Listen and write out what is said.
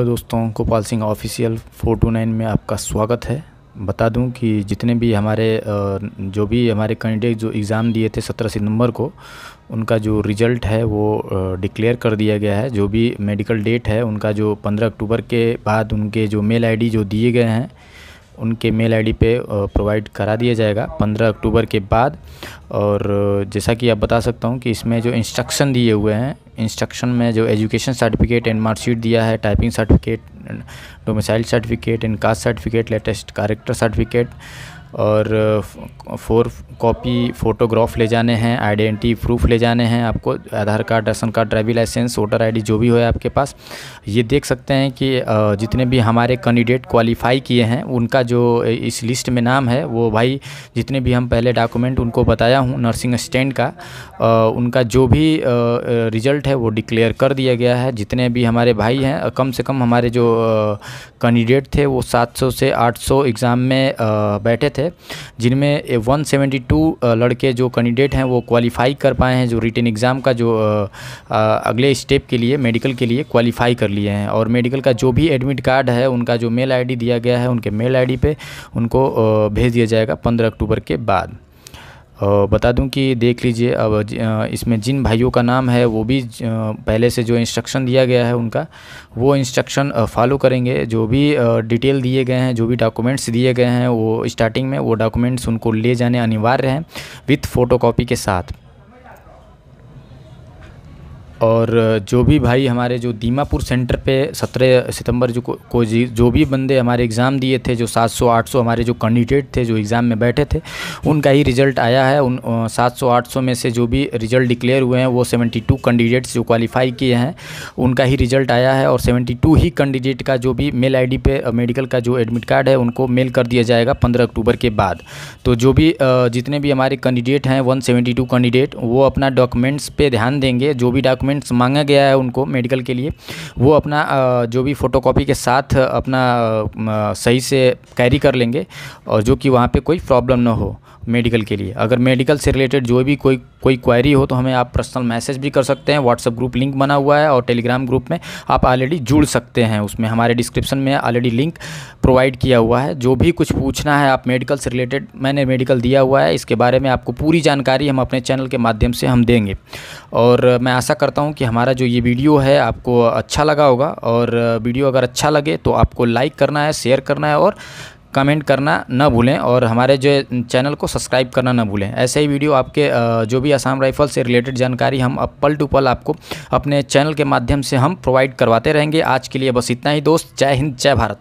तो दोस्तों गोपाल सिंह ऑफिशियल 429 में आपका स्वागत है बता दूं कि जितने भी हमारे जो भी हमारे कैंडिडेट जो एग्ज़ाम दिए थे 17 सितंबर को उनका जो रिज़ल्ट है वो डिक्लेयर कर दिया गया है जो भी मेडिकल डेट है उनका जो 15 अक्टूबर के बाद उनके जो मेल आईडी जो दिए गए हैं उनके मेल आईडी पे प्रोवाइड करा दिया जाएगा 15 अक्टूबर के बाद और जैसा कि आप बता सकता हूँ कि इसमें जो इंस्ट्रक्शन दिए हुए हैं इंस्ट्रक्शन में जो एजुकेशन सर्टिफिकेट एंड मार्कशीट दिया है typing certificate domicile certificate and caste certificate latest character certificate और फोर कॉपी फ़ोटोग्राफ ले जाने हैं आइडेंटिटी प्रूफ ले जाने हैं आपको Aadhaar card ration card driving licence voter ID जो भी हो आपके पास ये देख सकते हैं कि जितने भी हमारे कैंडिडेट क्वालिफाई किए हैं उनका जो इस लिस्ट में नाम है वो भाई जितने भी हम पहले डॉक्यूमेंट उनको बताया हूँ नर्सिंग स्टैंड का उनका जो भी रिज़ल्ट है वो डिक्लेयर कर दिया गया है जितने भी हमारे भाई हैं कम से कम हमारे जो कैंडिडेट थे वो सात से आठ एग्ज़ाम में बैठे थे थे जिनमें 172 लड़के जो कैंडिडेट हैं वो क्वालिफाई कर पाए हैं जो रिटर्न एग्ज़ाम का जो अगले स्टेप के लिए मेडिकल के लिए क्वालिफाई कर लिए हैं और मेडिकल का जो भी एडमिट कार्ड है उनका जो मेल आई दिया गया है उनके मेल आई डी उनको भेज दिया जाएगा पंद्रह अक्टूबर के बाद बता दूं कि देख लीजिए अब इसमें जिन भाइयों का नाम है वो भी पहले से जो इंस्ट्रक्शन दिया गया है उनका वो इंस्ट्रक्शन फॉलो करेंगे जो भी डिटेल दिए गए हैं जो भी डॉक्यूमेंट्स दिए गए हैं वो स्टार्टिंग में वो डॉक्यूमेंट्स उनको ले जाने अनिवार्य हैं विथ फ़ोटोकॉपी के साथ और जो भी भाई हमारे जो दीमापुर सेंटर पे 17 सितंबर जो को, जी जो भी बंदे हमारे एग्ज़ाम दिए थे जो 700 800 हमारे जो कैंडिडेट थे जो एग्ज़ाम में बैठे थे उनका ही रिज़ल्ट आया है उन 700 800 में से जो भी रिज़ल्ट डिक्लेयर हुए हैं वो 72 कैंडिडेट्स जो क्वालिफ़ाई किए हैं उनका ही रिज़ल्ट आया है और सेवेंटी ही कैंडिडेट का जो भी मेल आई पे मेडिकल का जो एडमिट कार्ड है उनको मेल कर दिया जाएगा पंद्रह अक्टूबर के बाद तो जो भी जितने भी हमारे कैंडिडेट हैं वन कैंडिडेट वो अपना डॉक्यूमेंट्स पर ध्यान देंगे जो भी डॉक्यूमेंट डॉक्यूमेंट्स मांगा गया है उनको मेडिकल के लिए वो अपना जो भी फ़ोटोकॉपी के साथ अपना सही से कैरी कर लेंगे और जो कि वहाँ पे कोई प्रॉब्लम ना हो मेडिकल के लिए अगर मेडिकल से रिलेटेड जो भी कोई कोई क्वायरी हो तो हमें आप पर्सनल मैसेज भी कर सकते हैं व्हाट्सअप ग्रुप लिंक बना हुआ है और टेलीग्राम ग्रुप में आप ऑलरेडी जुड़ सकते हैं उसमें हमारे डिस्क्रिप्शन में ऑलरेडी लिंक प्रोवाइड किया हुआ है जो भी कुछ पूछना है आप मेडिकल से रिलेटेड मैंने मेडिकल दिया हुआ है इसके बारे में आपको पूरी जानकारी हम अपने चैनल के माध्यम से हम देंगे और मैं आशा करता हूँ चाहता हूँ कि हमारा जो ये वीडियो है आपको अच्छा लगा होगा और वीडियो अगर अच्छा लगे तो आपको लाइक करना है शेयर करना है और कमेंट करना ना भूलें और हमारे जो चैनल को सब्सक्राइब करना ना भूलें ऐसे ही वीडियो आपके जो भी आसाम राइफल से रिलेटेड जानकारी हम अब पल टू पल आपको अपने चैनल के माध्यम से हम प्रोवाइड करवाते रहेंगे आज के लिए बस इतना ही दोस्त जय हिंद जय भारत